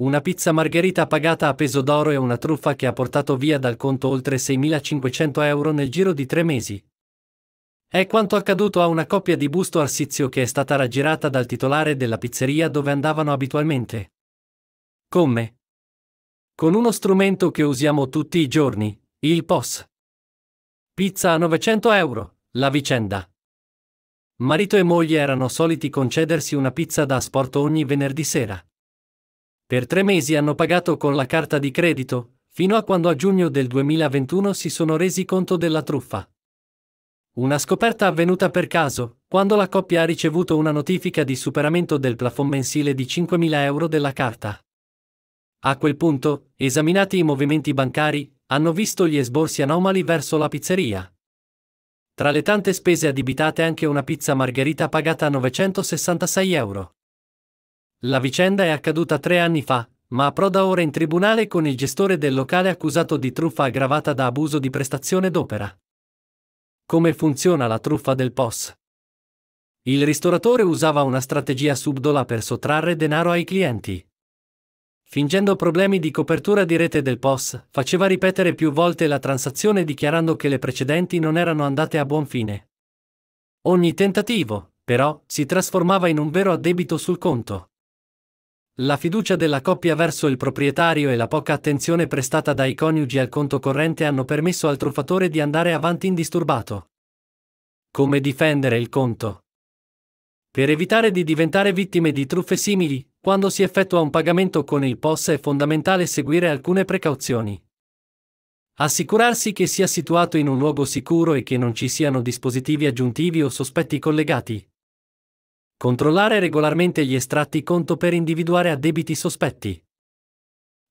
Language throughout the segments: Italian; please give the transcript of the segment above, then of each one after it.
Una pizza margherita pagata a peso d'oro e una truffa che ha portato via dal conto oltre 6.500 euro nel giro di tre mesi. È quanto accaduto a una coppia di Busto Arsizio che è stata raggirata dal titolare della pizzeria dove andavano abitualmente. Come? Con uno strumento che usiamo tutti i giorni, il POS. Pizza a 900 euro, la vicenda. Marito e moglie erano soliti concedersi una pizza da asporto ogni venerdì sera. Per tre mesi hanno pagato con la carta di credito, fino a quando a giugno del 2021 si sono resi conto della truffa. Una scoperta avvenuta per caso, quando la coppia ha ricevuto una notifica di superamento del plafond mensile di 5.000 euro della carta. A quel punto, esaminati i movimenti bancari, hanno visto gli esborsi anomali verso la pizzeria. Tra le tante spese addibitate anche una pizza margherita pagata a 966 euro. La vicenda è accaduta tre anni fa, ma approda ora in tribunale con il gestore del locale accusato di truffa aggravata da abuso di prestazione d'opera. Come funziona la truffa del POS? Il ristoratore usava una strategia subdola per sottrarre denaro ai clienti. Fingendo problemi di copertura di rete del POS, faceva ripetere più volte la transazione dichiarando che le precedenti non erano andate a buon fine. Ogni tentativo, però, si trasformava in un vero addebito sul conto. La fiducia della coppia verso il proprietario e la poca attenzione prestata dai coniugi al conto corrente hanno permesso al truffatore di andare avanti indisturbato. Come difendere il conto? Per evitare di diventare vittime di truffe simili, quando si effettua un pagamento con il POS è fondamentale seguire alcune precauzioni. Assicurarsi che sia situato in un luogo sicuro e che non ci siano dispositivi aggiuntivi o sospetti collegati. Controllare regolarmente gli estratti conto per individuare addebiti sospetti.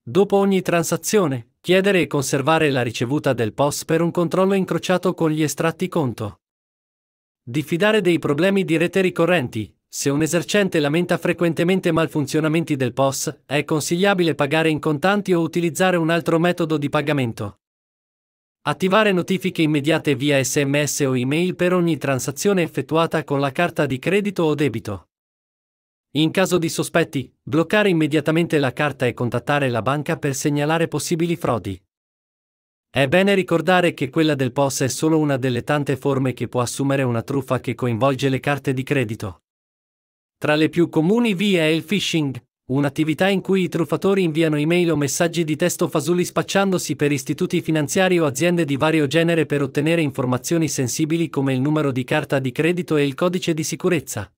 Dopo ogni transazione, chiedere e conservare la ricevuta del POS per un controllo incrociato con gli estratti conto. Diffidare dei problemi di rete ricorrenti. Se un esercente lamenta frequentemente malfunzionamenti del POS, è consigliabile pagare in contanti o utilizzare un altro metodo di pagamento. Attivare notifiche immediate via SMS o email per ogni transazione effettuata con la carta di credito o debito. In caso di sospetti, bloccare immediatamente la carta e contattare la banca per segnalare possibili frodi. È bene ricordare che quella del POS è solo una delle tante forme che può assumere una truffa che coinvolge le carte di credito. Tra le più comuni vie è il phishing, Un'attività in cui i truffatori inviano email o messaggi di testo fasulli spacciandosi per istituti finanziari o aziende di vario genere per ottenere informazioni sensibili come il numero di carta di credito e il codice di sicurezza.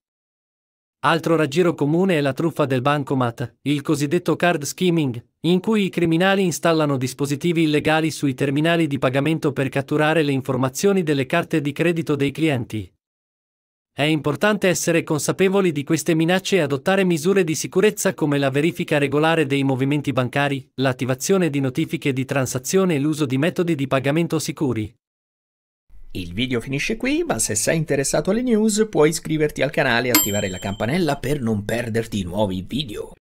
Altro raggiro comune è la truffa del bancomat, il cosiddetto card skimming, in cui i criminali installano dispositivi illegali sui terminali di pagamento per catturare le informazioni delle carte di credito dei clienti. È importante essere consapevoli di queste minacce e adottare misure di sicurezza come la verifica regolare dei movimenti bancari, l'attivazione di notifiche di transazione e l'uso di metodi di pagamento sicuri. Il video finisce qui, ma se sei interessato alle news puoi iscriverti al canale e attivare la campanella per non perderti nuovi video.